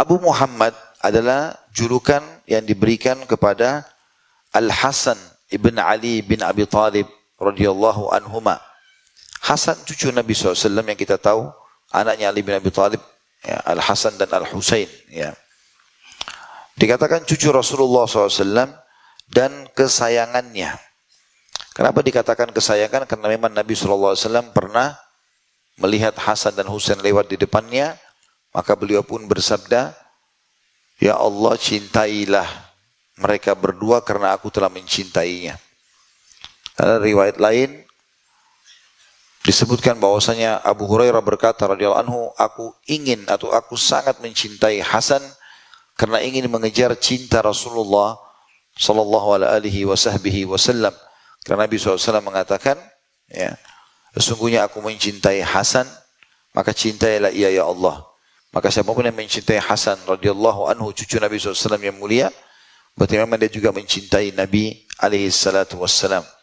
Abu Muhammad adalah julukan yang diberikan kepada Al Hasan ibn Ali bin Abi Talib radhiyallahu anhuma. Hasan cucu Nabi SAW yang kita tahu anaknya Ali bin Abi Talib ya, Al Hasan dan Al Husain. Ya. Dikatakan cucu Rasulullah SAW dan kesayangannya. Kenapa dikatakan kesayangan? Karena memang Nabi SAW pernah melihat Hasan dan Husain lewat di depannya, maka beliau pun bersabda, Ya Allah cintailah mereka berdua karena aku telah mencintainya. Ada riwayat lain disebutkan bahwasanya Abu Hurairah berkata radhiyallahu anhu, aku ingin atau aku sangat mencintai Hasan karena ingin mengejar cinta Rasulullah sallallahu alaihi wasallam. Karena Nabi SAW mengatakan, ya, sesungguhnya aku mencintai Hasan, maka cintailah ia ya Allah. Maka siapapun yang mencintai Hasan radhiyallahu anhu cucu Nabi SAW yang mulia, berarti memang dia juga mencintai Nabi alaihi salatu wassalam.